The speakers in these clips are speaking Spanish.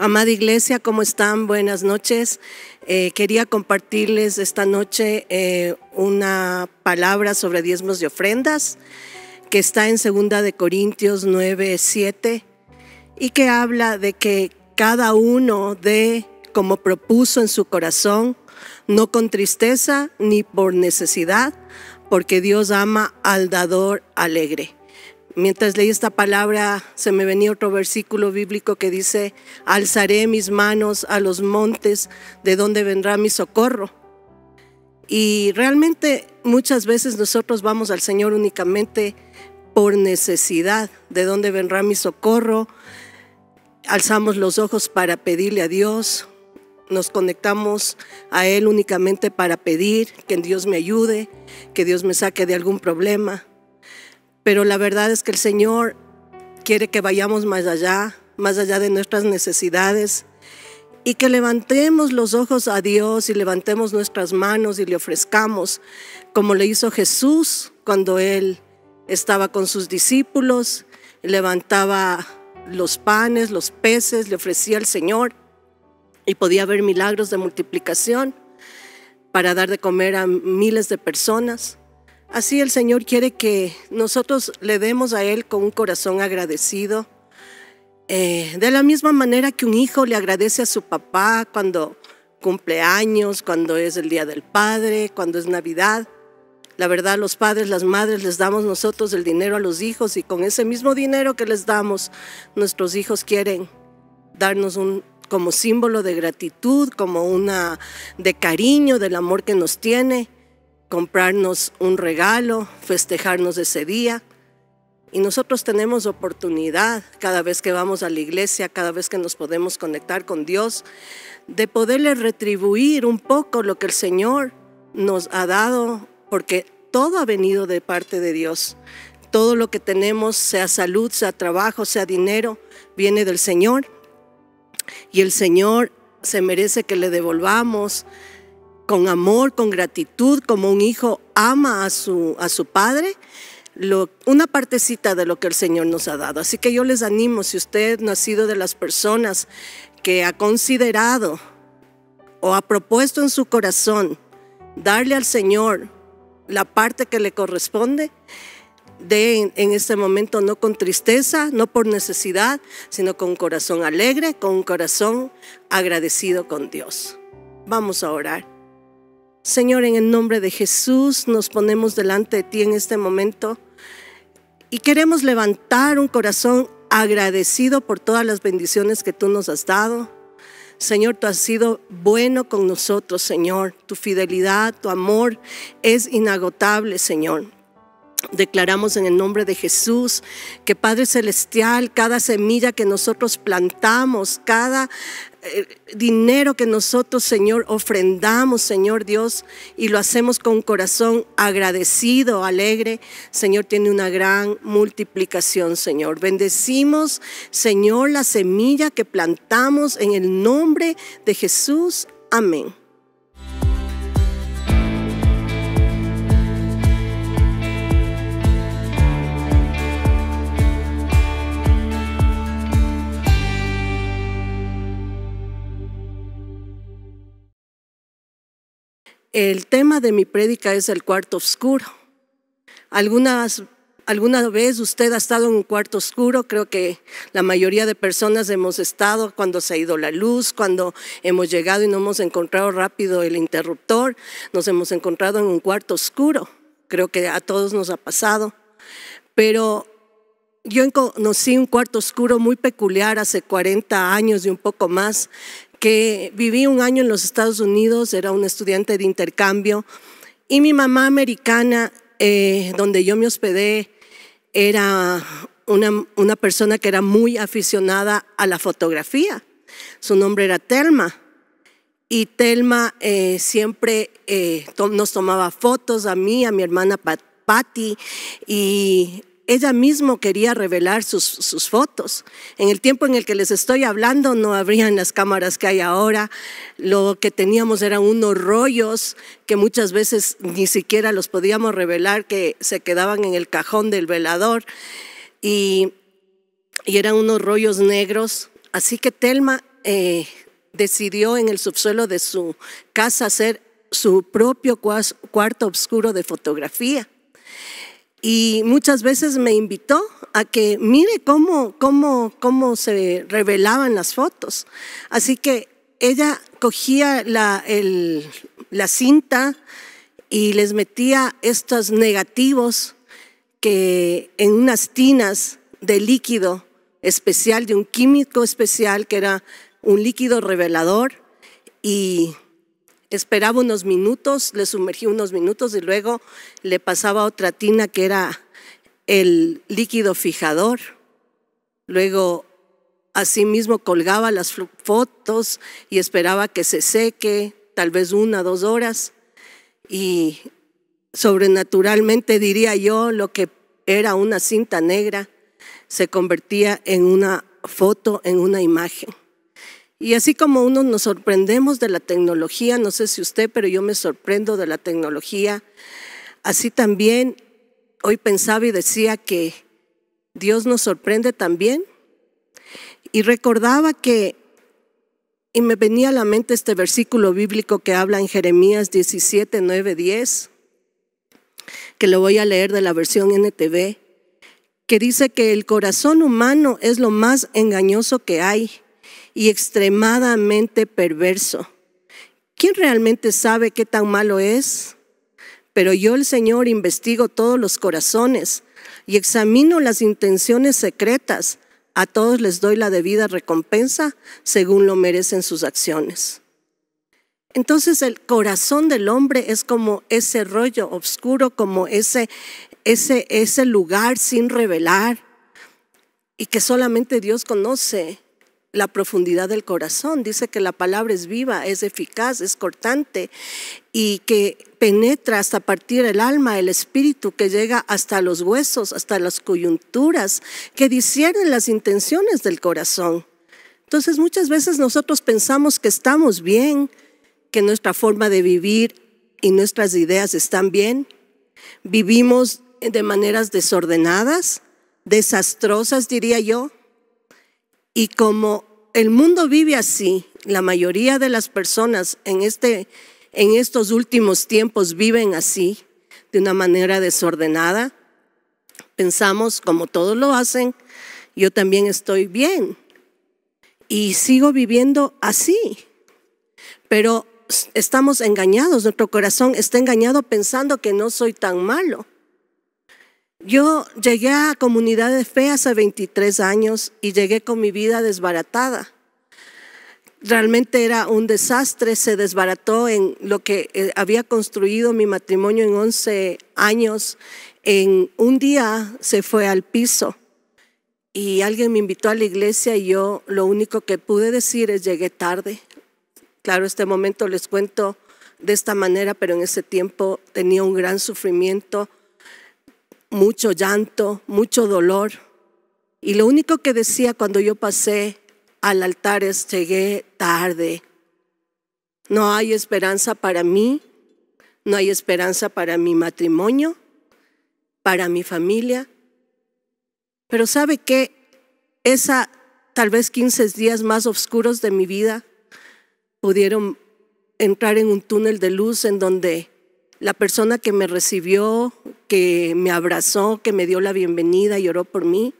Amada Iglesia, ¿cómo están? Buenas noches. Eh, quería compartirles esta noche eh, una palabra sobre diezmos y ofrendas que está en 2 de Corintios 9, 7 y que habla de que cada uno dé como propuso en su corazón, no con tristeza ni por necesidad, porque Dios ama al dador alegre. Mientras leí esta palabra, se me venía otro versículo bíblico que dice, alzaré mis manos a los montes, de donde vendrá mi socorro. Y realmente muchas veces nosotros vamos al Señor únicamente por necesidad, de dónde vendrá mi socorro. Alzamos los ojos para pedirle a Dios, nos conectamos a Él únicamente para pedir que Dios me ayude, que Dios me saque de algún problema. Pero la verdad es que el Señor quiere que vayamos más allá, más allá de nuestras necesidades y que levantemos los ojos a Dios y levantemos nuestras manos y le ofrezcamos, como le hizo Jesús cuando Él estaba con sus discípulos, levantaba los panes, los peces, le ofrecía al Señor y podía ver milagros de multiplicación para dar de comer a miles de personas. Así el Señor quiere que nosotros le demos a Él con un corazón agradecido. Eh, de la misma manera que un hijo le agradece a su papá cuando cumple años, cuando es el Día del Padre, cuando es Navidad. La verdad, los padres, las madres, les damos nosotros el dinero a los hijos y con ese mismo dinero que les damos, nuestros hijos quieren darnos un como símbolo de gratitud, como una de cariño, del amor que nos tiene comprarnos un regalo, festejarnos ese día. Y nosotros tenemos oportunidad cada vez que vamos a la iglesia, cada vez que nos podemos conectar con Dios, de poderle retribuir un poco lo que el Señor nos ha dado, porque todo ha venido de parte de Dios. Todo lo que tenemos, sea salud, sea trabajo, sea dinero, viene del Señor. Y el Señor se merece que le devolvamos con amor, con gratitud, como un hijo ama a su, a su padre, una partecita de lo que el Señor nos ha dado. Así que yo les animo, si usted no ha sido de las personas que ha considerado o ha propuesto en su corazón darle al Señor la parte que le corresponde, de en este momento no con tristeza, no por necesidad, sino con corazón alegre, con corazón agradecido con Dios. Vamos a orar. Señor, en el nombre de Jesús nos ponemos delante de ti en este momento y queremos levantar un corazón agradecido por todas las bendiciones que tú nos has dado. Señor, tú has sido bueno con nosotros, Señor. Tu fidelidad, tu amor es inagotable, Señor. Declaramos en el nombre de Jesús que Padre Celestial, cada semilla que nosotros plantamos, cada eh, dinero que nosotros, Señor, ofrendamos, Señor Dios, y lo hacemos con corazón agradecido, alegre, Señor, tiene una gran multiplicación, Señor. Bendecimos, Señor, la semilla que plantamos en el nombre de Jesús. Amén. El tema de mi prédica es el cuarto oscuro. Algunas, ¿Alguna vez usted ha estado en un cuarto oscuro? Creo que la mayoría de personas hemos estado cuando se ha ido la luz, cuando hemos llegado y no hemos encontrado rápido el interruptor, nos hemos encontrado en un cuarto oscuro. Creo que a todos nos ha pasado. Pero yo conocí un cuarto oscuro muy peculiar hace 40 años y un poco más que viví un año en los Estados Unidos, era un estudiante de intercambio, y mi mamá americana, eh, donde yo me hospedé, era una, una persona que era muy aficionada a la fotografía. Su nombre era Telma. Y Telma eh, siempre eh, nos tomaba fotos a mí, a mi hermana Patty, y ella misma quería revelar sus, fotos. En el tiempo en el que les estoy hablando no habrían las cámaras que hay ahora. Lo que teníamos eran unos rollos que muchas veces ni siquiera los podíamos revelar, que se quedaban en el cajón del velador. Y, eran unos rollos negros. Así que Telma eh, decidió en el subsuelo de su casa hacer su propio cuarto oscuro de fotografía y muchas veces me invitó a que mire cómo, se revelaban las fotos. Así que ella cogía la, la cinta y les metía estos negativos que en unas tinas de líquido especial, de un químico especial que era un líquido revelador y esperaba unos minutos, le sumergí unos minutos y luego le pasaba otra tina que era el líquido fijador. Luego, mismo colgaba las fotos y esperaba que se seque, tal vez una, dos horas. Y sobrenaturalmente, diría yo, lo que era una cinta negra se convertía en una foto, en una imagen. Y así como unos nos sorprendemos de la tecnología, no sé si usted, pero yo me sorprendo de la tecnología, así también hoy pensaba y decía que Dios nos sorprende también. Y recordaba que, y me venía a la mente este versículo bíblico que habla en Jeremías 17, 9, 10, que lo voy a leer de la versión NTV, que dice que el corazón humano es lo más engañoso que hay y extremadamente perverso. ¿Quién realmente sabe qué tan malo es? Pero yo, el Señor, investigo todos los corazones y examino las intenciones secretas. A todos les doy la debida recompensa según lo merecen sus acciones. Entonces el corazón del hombre es como ese rollo oscuro, como ese, ese, ese lugar sin revelar y que solamente Dios conoce la profundidad del corazón. Dice que la palabra es viva, es eficaz, es cortante y que penetra hasta partir el alma, el espíritu, que llega hasta los huesos, hasta las coyunturas, que disciernen las intenciones del corazón. Entonces muchas veces nosotros pensamos que estamos bien, que nuestra forma de vivir y nuestras ideas están bien. Vivimos de maneras desordenadas, desastrosas, diría yo, y como el mundo vive así, la mayoría de las personas este, en, estos últimos tiempos viven así, de una manera desordenada. Pensamos, como todos lo hacen, yo también estoy bien y sigo viviendo así. Pero estamos engañados, nuestro corazón está engañado pensando que no soy tan malo. Yo llegué a comunidad de fe hace 23 años y llegué con mi vida desbaratada. Realmente era un desastre, se desbarató en lo que eh, había construido mi matrimonio en 11 años. En un día se fue al piso y alguien me invitó a la iglesia y yo lo único que pude decir es llegué tarde. Claro, este momento les cuento de esta manera, pero en ese tiempo tenía un gran sufrimiento mucho llanto, mucho dolor. Y lo único que decía cuando yo pasé al altar es, llegué tarde. No hay esperanza para mí, no hay esperanza para mi matrimonio, para mi familia. Pero sabe que esa tal vez 15 días más oscuros de mi vida pudieron entrar en un túnel de luz en donde la persona que me recibió, que me abrazó, que me dio la bienvenida y oró por mí,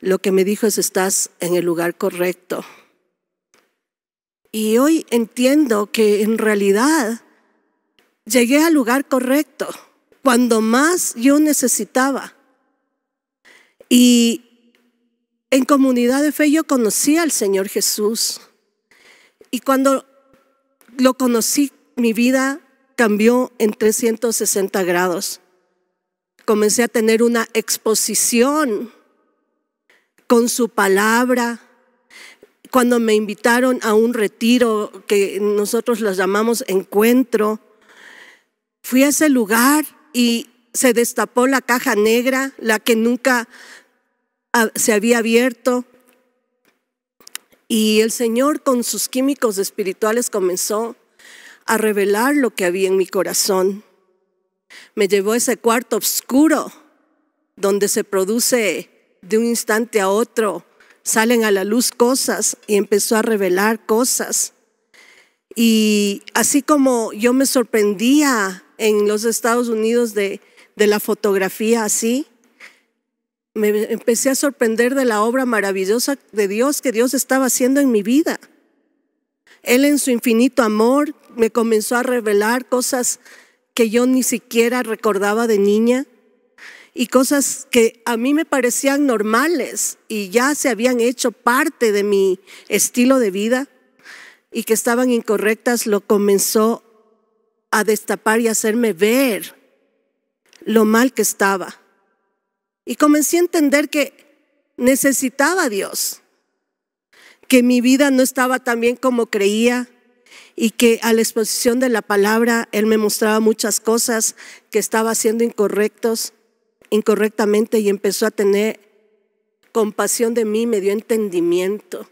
lo que me dijo es, estás en el lugar correcto. Y hoy entiendo que en realidad llegué al lugar correcto, cuando más yo necesitaba. Y en comunidad de fe yo conocí al Señor Jesús. Y cuando lo conocí, mi vida cambió en 360 grados. Comencé a tener una exposición con su palabra. Cuando me invitaron a un retiro que nosotros los llamamos encuentro, fui a ese lugar y se destapó la caja negra, la que nunca ah, se había abierto. Y el Señor con sus químicos espirituales comenzó a revelar lo que había en mi corazón. Me llevó a ese cuarto oscuro donde se produce de un instante a otro, salen a la luz cosas y empezó a revelar cosas. Y así como yo me sorprendía en los Estados Unidos de, de la fotografía así, me empecé a sorprender de la obra maravillosa de Dios que Dios estaba haciendo en mi vida. Él en su infinito amor me comenzó a revelar cosas que yo ni siquiera recordaba de niña y cosas que a mí me parecían normales y ya se habían hecho parte de mi estilo de vida y que estaban incorrectas, lo comenzó a destapar y hacerme ver lo mal que estaba. Y comencé a entender que necesitaba a Dios, que mi vida no estaba tan bien como creía, y que a la exposición de la palabra Él me mostraba muchas cosas que estaba haciendo incorrectos, incorrectamente y empezó a tener compasión de mí, me dio entendimiento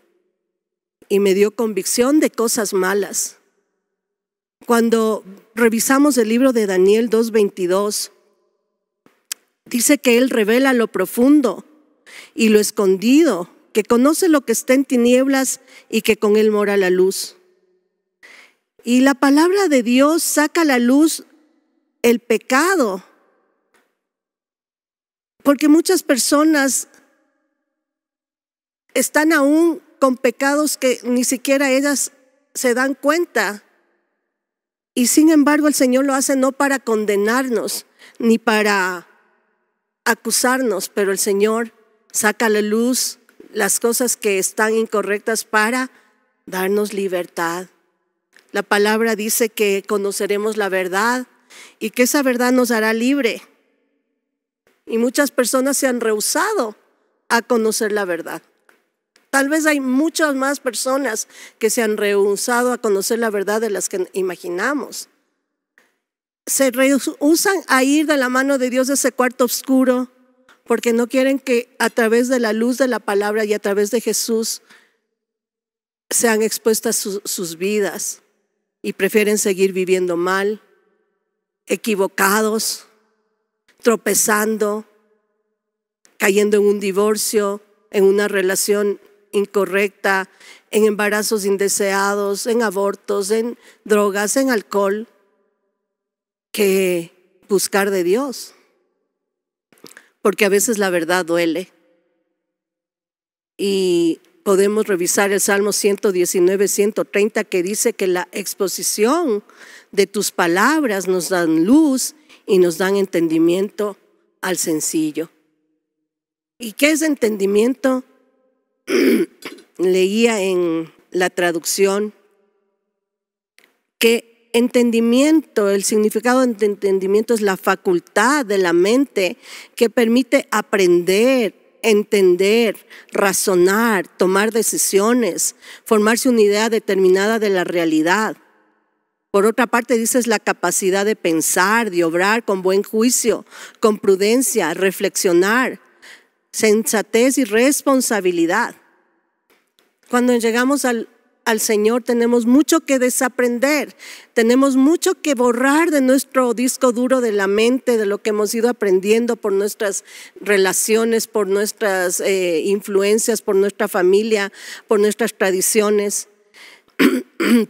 y me dio convicción de cosas malas. Cuando revisamos el libro de Daniel 2.22, dice que Él revela lo profundo y lo escondido, que conoce lo que está en tinieblas y que con Él mora la luz. Y la palabra de Dios saca a la luz el pecado. Porque muchas personas están aún con pecados que ni siquiera ellas se dan cuenta. Y sin embargo el Señor lo hace no para condenarnos ni para acusarnos, pero el Señor saca a la luz las cosas que están incorrectas para darnos libertad. La palabra dice que conoceremos la verdad y que esa verdad nos hará libre. Y muchas personas se han rehusado a conocer la verdad. Tal vez hay muchas más personas que se han rehusado a conocer la verdad de las que imaginamos. Se rehusan a ir de la mano de Dios de ese cuarto oscuro porque no quieren que a través de la luz de la palabra y a través de Jesús sean expuestas sus vidas y prefieren seguir viviendo mal, equivocados, tropezando, cayendo en un divorcio, en una relación incorrecta, en embarazos indeseados, en abortos, en drogas, en alcohol, que buscar de Dios. Porque a veces la verdad duele. Y podemos revisar el Salmo 119, 130, que dice que la exposición de tus palabras nos dan luz y nos dan entendimiento al sencillo. ¿Y qué es entendimiento? Leía en la traducción que entendimiento, el significado de entendimiento es la facultad de la mente que permite aprender, entender, razonar, tomar decisiones, formarse una idea determinada de la realidad. Por otra parte, dices la capacidad de pensar, de obrar con buen juicio, con prudencia, reflexionar, sensatez y responsabilidad. Cuando llegamos al al Señor tenemos mucho que desaprender, tenemos mucho que borrar de nuestro disco duro de la mente, de lo que hemos ido aprendiendo por nuestras relaciones, por nuestras eh, influencias, por nuestra familia, por nuestras tradiciones.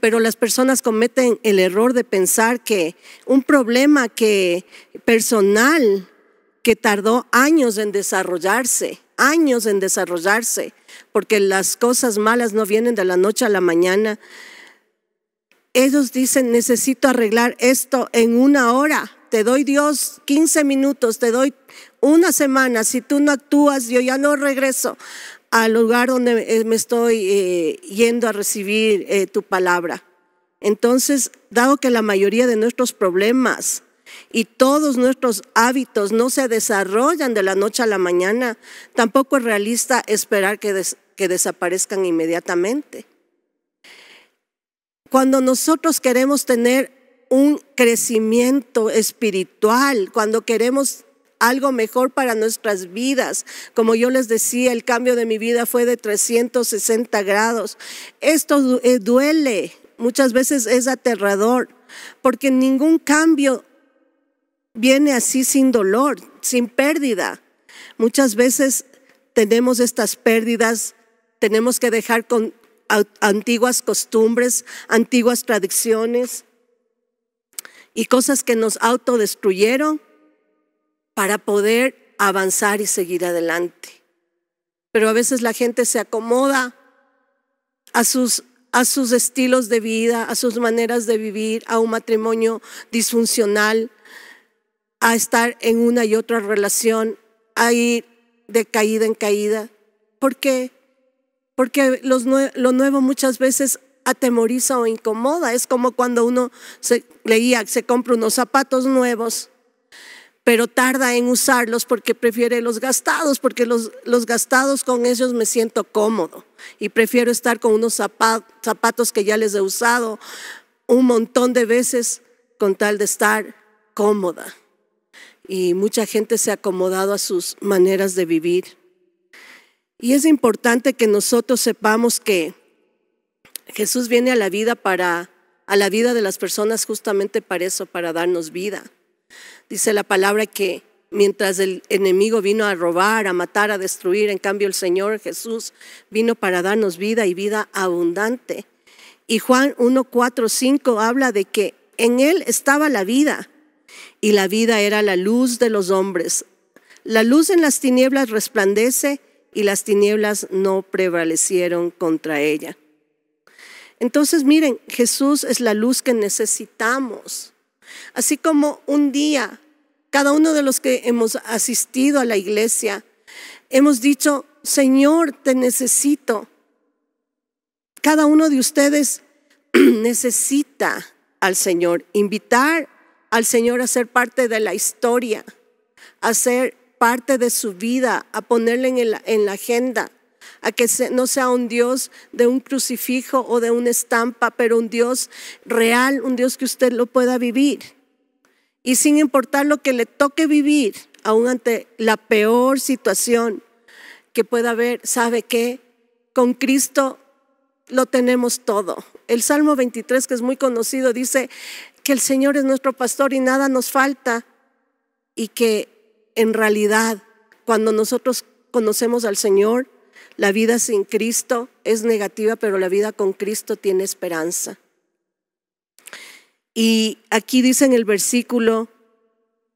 Pero las personas cometen el error de pensar que un problema que personal que tardó años en desarrollarse, años en desarrollarse, porque las cosas malas no vienen de la noche a la mañana. Ellos dicen, necesito arreglar esto en una hora, te doy Dios 15 minutos, te doy una semana, si tú no actúas, yo ya no regreso al lugar donde me estoy eh, yendo a recibir eh, tu palabra. Entonces, dado que la mayoría de nuestros problemas y todos nuestros hábitos no se desarrollan de la noche a la mañana, tampoco es realista esperar que, desaparezcan inmediatamente. Cuando nosotros queremos tener un crecimiento espiritual, cuando queremos algo mejor para nuestras vidas. Como yo les decía, el cambio de mi vida fue de 360 grados. Esto eh, duele, muchas veces es aterrador, porque ningún cambio viene así sin dolor, sin pérdida. Muchas veces tenemos estas pérdidas, tenemos que dejar con antiguas costumbres, antiguas tradiciones y cosas que nos autodestruyeron para poder avanzar y seguir adelante. Pero a veces la gente se acomoda a sus, a sus estilos de vida, a sus maneras de vivir, a un matrimonio disfuncional, a estar en una y otra relación, a ir de caída en caída. ¿Por qué? Porque lo nuevo muchas veces atemoriza o incomoda. Es como cuando uno se, leía, se compra unos zapatos nuevos, pero tarda en usarlos porque prefiere los gastados, porque los, gastados con ellos me siento cómodo y prefiero estar con unos zapatos que ya les he usado un montón de veces con tal de estar cómoda y mucha gente se ha acomodado a sus maneras de vivir. Y es importante que nosotros sepamos que Jesús viene a la vida para a la vida de las personas justamente para eso, para darnos vida. Dice la palabra que mientras el enemigo vino a robar, a matar, a destruir, en cambio el Señor Jesús vino para darnos vida y vida abundante. Y Juan 1, 4, 5 habla de que en Él estaba la vida y la vida era la luz de los hombres. La luz en las tinieblas resplandece y las tinieblas no prevalecieron contra ella. Entonces, miren, Jesús es la luz que necesitamos. Así como un día, cada uno de los que hemos asistido a la iglesia, hemos dicho, Señor, te necesito. Cada uno de ustedes necesita al Señor, invitar al Señor a ser parte de la historia, a ser parte de su vida, a ponerle en, la agenda, a que no sea un Dios de un crucifijo o de una estampa, pero un Dios real, un Dios que usted lo pueda vivir. Y sin importar lo que le toque vivir, aún ante la peor situación que pueda haber, sabe que con Cristo lo tenemos todo. El Salmo 23, que es muy conocido, dice, que el Señor es nuestro pastor y nada nos falta y que en realidad cuando nosotros conocemos al Señor, la vida sin Cristo es negativa, pero la vida con Cristo tiene esperanza. Y aquí dice en el versículo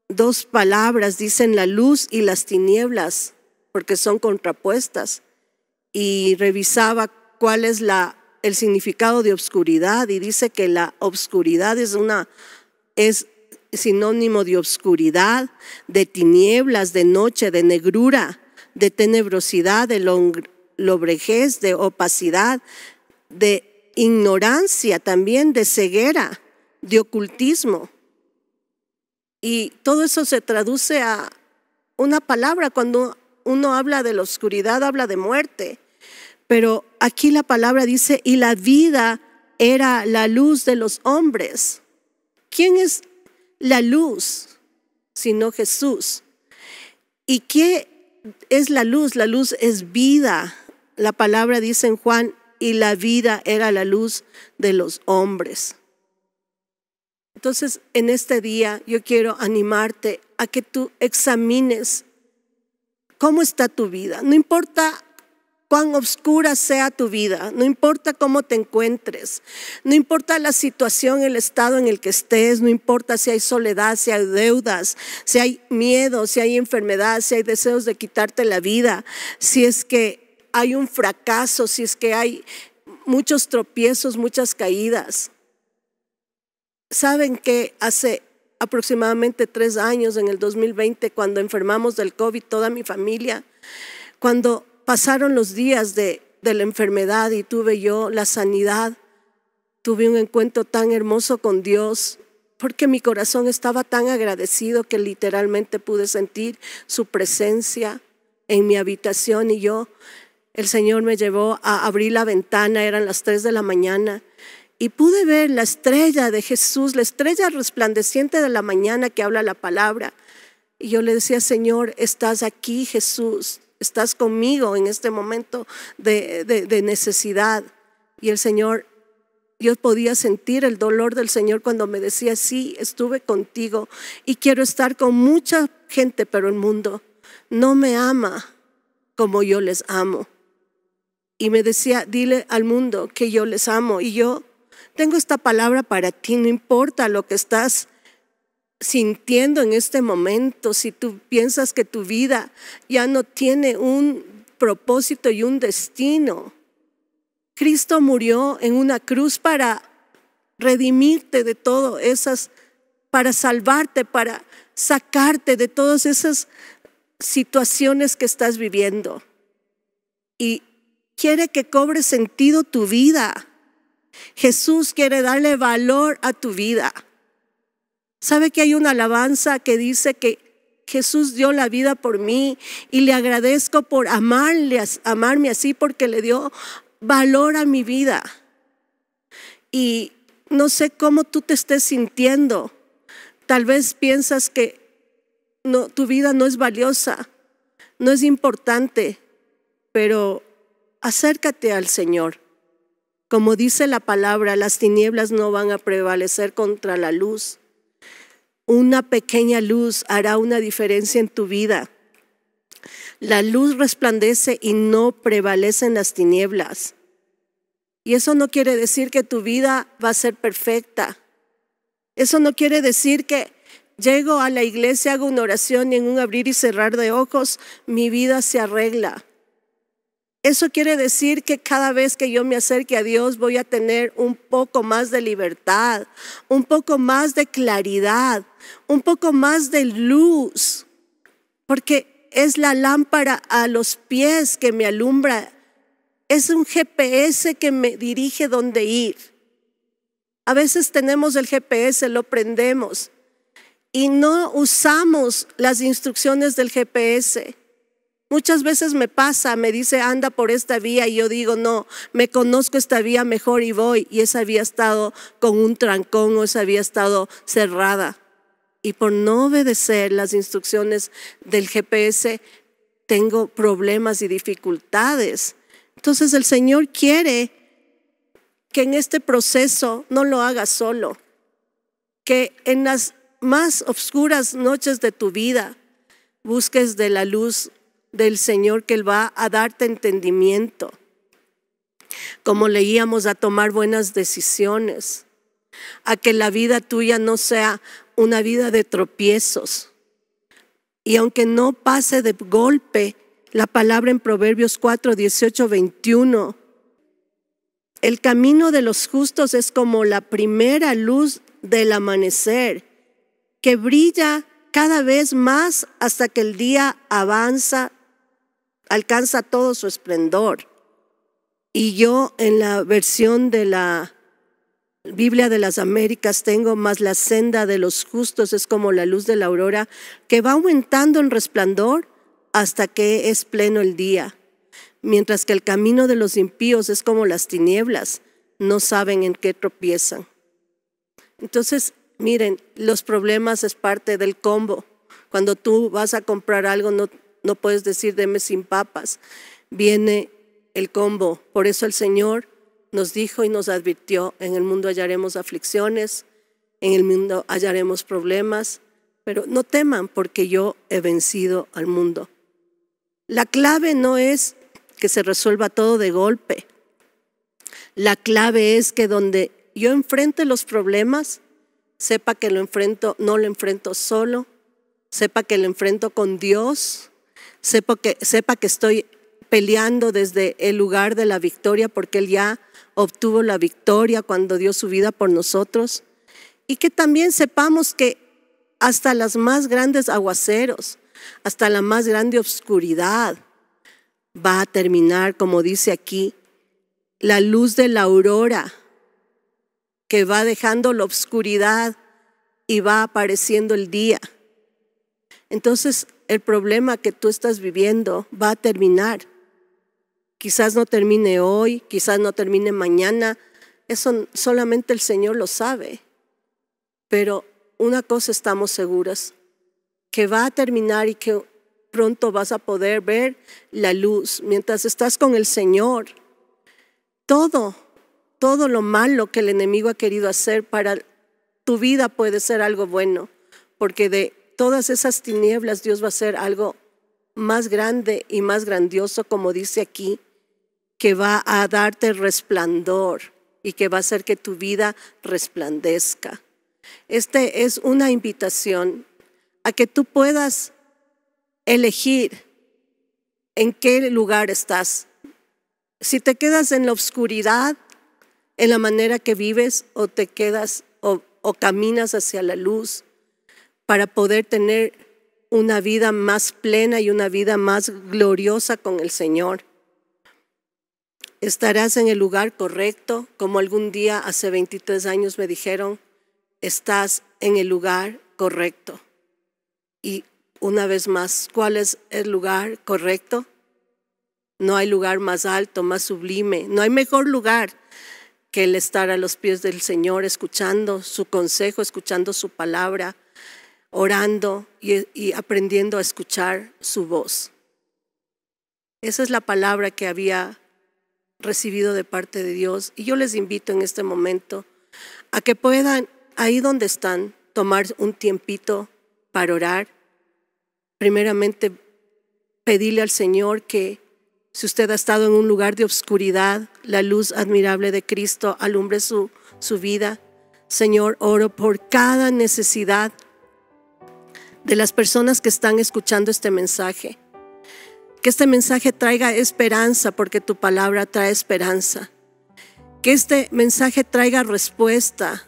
dos palabras, dicen la luz y las tinieblas, porque son contrapuestas. Y revisaba cuál es la el significado de obscuridad y dice que la obscuridad es una es sinónimo de obscuridad, de tinieblas, de noche, de negrura, de tenebrosidad, de lobrejez, de opacidad, de ignorancia también, de ceguera, de ocultismo. Y todo eso se traduce a una palabra. Cuando uno habla de la oscuridad, habla de muerte. Pero aquí la palabra dice, y la vida era la luz de los hombres. ¿Quién es la luz sino Jesús? ¿Y qué es la luz? La luz es vida. La palabra dice en Juan, y la vida era la luz de los hombres. Entonces, en este día yo quiero animarte a que tú examines cómo está tu vida. No importa cuán oscura sea tu vida, no importa cómo te encuentres, no importa la situación, el estado en el que estés, no importa si hay soledad, si hay deudas, si hay miedo, si hay enfermedad, si hay deseos de quitarte la vida, si es que hay un fracaso, si es que hay muchos tropiezos, muchas caídas. ¿Saben que hace aproximadamente tres años, en el 2020, cuando enfermamos del COVID, toda mi familia, cuando Pasaron los días de, la enfermedad y tuve yo la sanidad. Tuve un encuentro tan hermoso con Dios porque mi corazón estaba tan agradecido que literalmente pude sentir su presencia en mi habitación y yo, el Señor me llevó a abrir la ventana, eran las 3 de la mañana, y pude ver la estrella de Jesús, la estrella resplandeciente de la mañana que habla la palabra. Y yo le decía, Señor, estás aquí, Jesús, estás conmigo en este momento de, necesidad. Y el Señor, yo podía sentir el dolor del Señor cuando me decía, sí, estuve contigo y quiero estar con mucha gente, pero el mundo no me ama como yo les amo. Y me decía, dile al mundo que yo les amo. Y yo tengo esta palabra para ti, no importa lo que estás sintiendo en este momento, si tú piensas que tu vida ya no tiene un propósito y un destino. Cristo murió en una cruz para redimirte de todo esas, para salvarte, para sacarte de todas esas situaciones que estás viviendo. Y quiere que cobre sentido tu vida. Jesús quiere darle valor a tu vida. ¿Sabe que hay una alabanza que dice que Jesús dio la vida por mí y le agradezco por amarme así porque le dio valor a mi vida? Y no sé cómo tú te estés sintiendo. Tal vez piensas que tu vida no es valiosa, no es importante, pero acércate al Señor. Como dice la palabra, las tinieblas no van a prevalecer contra la luz. Una pequeña luz hará una diferencia en tu vida. La luz resplandece y no prevalece en las tinieblas. Y eso no quiere decir que tu vida va a ser perfecta. Eso no quiere decir que llego a la iglesia, hago una oración y en un abrir y cerrar de ojos mi vida se arregla. Eso quiere decir que cada vez que yo me acerque a Dios voy a tener un poco más de libertad, un poco más de claridad, un poco más de luz, porque es la lámpara a los pies que me alumbra, es un GPS que me dirige dónde ir. A veces tenemos el GPS, lo prendemos y no usamos las instrucciones del GPS Muchas veces me pasa, me dice, anda por esta vía y yo digo, no, me conozco esta vía mejor y voy. Y esa había estado con un trancón o esa había estado cerrada. Y por no obedecer las instrucciones del GPS, tengo problemas y dificultades. Entonces el Señor quiere que en este proceso no lo hagas solo, que en las más oscuras noches de tu vida busques de la luz del Señor que Él va a darte entendimiento. Como leíamos, a tomar buenas decisiones, a que la vida tuya no sea una vida de tropiezos. Y aunque no pase de golpe, la palabra en Proverbios 4, 18, 21, el camino de los justos es como la primera luz del amanecer, que brilla cada vez más hasta que el día avanza alcanza todo su esplendor. Y yo en la versión de la Biblia de las Américas tengo más la senda de los justos, es como la luz de la aurora, que va aumentando en resplandor hasta que es pleno el día, mientras que el camino de los impíos es como las tinieblas, no saben en qué tropiezan. Entonces, miren, los problemas es parte del combo. Cuando tú vas a comprar algo, no, no puedes decir, deme sin papas. Viene el combo. Por eso el Señor nos dijo y nos advirtió, en el mundo hallaremos aflicciones, en el mundo hallaremos problemas, pero no teman porque yo he vencido al mundo. La clave no es que se resuelva todo de golpe. La clave es que donde yo enfrente los problemas, sepa que lo enfrento, no lo enfrento solo, sepa que lo enfrento con Dios, sepa que, sepa que estoy peleando desde el lugar de la victoria porque Él ya obtuvo la victoria cuando dio su vida por nosotros. Y que también sepamos que hasta las más grandes aguaceros, hasta la más grande oscuridad va a terminar, como dice aquí, la luz de la aurora que va dejando la oscuridad y va apareciendo el día. Entonces, el problema que tú estás viviendo va a terminar. Quizás no termine hoy, quizás no termine mañana, eso solamente el Señor lo sabe. Pero una cosa estamos seguras, que va a terminar y que pronto vas a poder ver la luz mientras estás con el Señor. Todo, todo lo malo que el enemigo ha querido hacer para tu vida puede ser algo bueno, porque de todas esas tinieblas Dios va a hacer algo más grande y más grandioso, como dice aquí, que va a darte resplandor y que va a hacer que tu vida resplandezca. Esta es una invitación a que tú puedas elegir en qué lugar estás. Si te quedas en la oscuridad, en la manera que vives, o te quedas o, o caminas hacia la luz, para poder tener una vida más plena y una vida más gloriosa con el Señor. Estarás en el lugar correcto, como algún día hace 23 años me dijeron, estás en el lugar correcto. Y una vez más, ¿cuál es el lugar correcto? No hay lugar más alto, más sublime, no hay mejor lugar que el estar a los pies del Señor, escuchando su consejo, escuchando su palabra, orando y, aprendiendo a escuchar su voz. Esa es la palabra que había recibido de parte de Dios. Y yo les invito en este momento a que puedan, ahí donde están, tomar un tiempito para orar. Primeramente, pedirle al Señor que si usted ha estado en un lugar de oscuridad la luz admirable de Cristo alumbre su vida. Señor, oro por cada necesidad de las personas que están escuchando este mensaje. Que este mensaje traiga esperanza porque tu palabra trae esperanza. Que este mensaje traiga respuesta.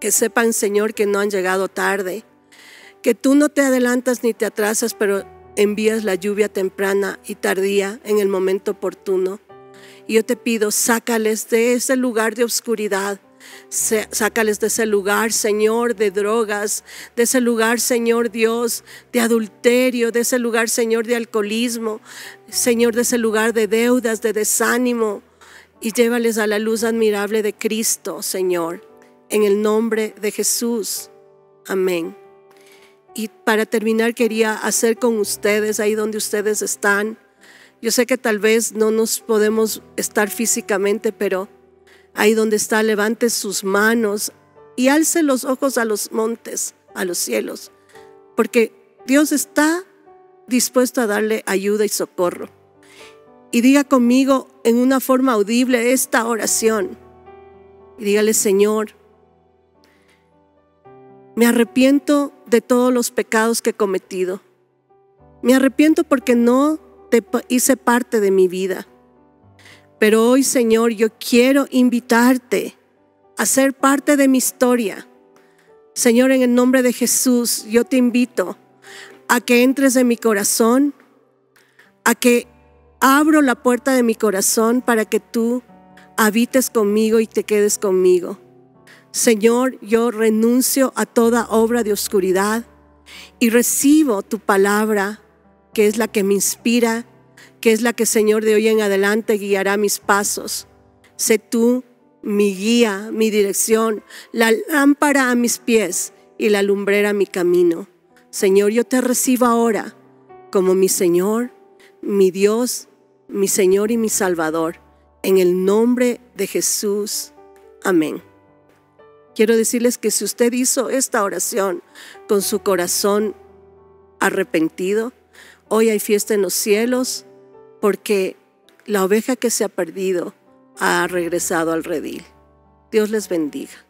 Que sepan, Señor, que no han llegado tarde. Que tú no te adelantas ni te atrasas, pero envías la lluvia temprana y tardía en el momento oportuno. Y yo te pido, sácales de ese lugar de oscuridad Sácales de ese lugar, Señor, de drogas, de ese lugar, Señor Dios, de adulterio, de ese lugar, Señor, de alcoholismo, Señor, de ese lugar de deudas, de desánimo, y llévales a la luz admirable de Cristo, Señor, en el nombre de Jesús. Amén. Y para terminar quería hacer con ustedes, ahí donde ustedes están, yo sé que tal vez no nos podemos estar físicamente, pero Ahí donde está, levante sus manos y alce los ojos a los montes, a los cielos, porque Dios está dispuesto a darle ayuda y socorro. Y diga conmigo en una forma audible esta oración. Y dígale, Señor, me arrepiento de todos los pecados que he cometido. Me arrepiento porque no te hice parte de mi vida. Pero hoy, Señor, yo quiero invitarte a ser parte de mi historia. Señor, en el nombre de Jesús, yo te invito a que entres en mi corazón, a que abro la puerta de mi corazón para que tú habites conmigo y te quedes conmigo. Señor, yo renuncio a toda obra de oscuridad y recibo tu palabra, que es la que me inspira que es la que Señor de hoy en adelante guiará mis pasos. Sé tú mi guía, mi dirección, la lámpara a mis pies y la lumbrera a mi camino. Señor, yo te recibo ahora como mi Señor, mi Dios, mi Señor y mi Salvador. En el nombre de Jesús. Amén. Quiero decirles que si usted hizo esta oración con su corazón arrepentido, hoy hay fiesta en los cielos porque la oveja que se ha perdido ha regresado al redil. Dios les bendiga.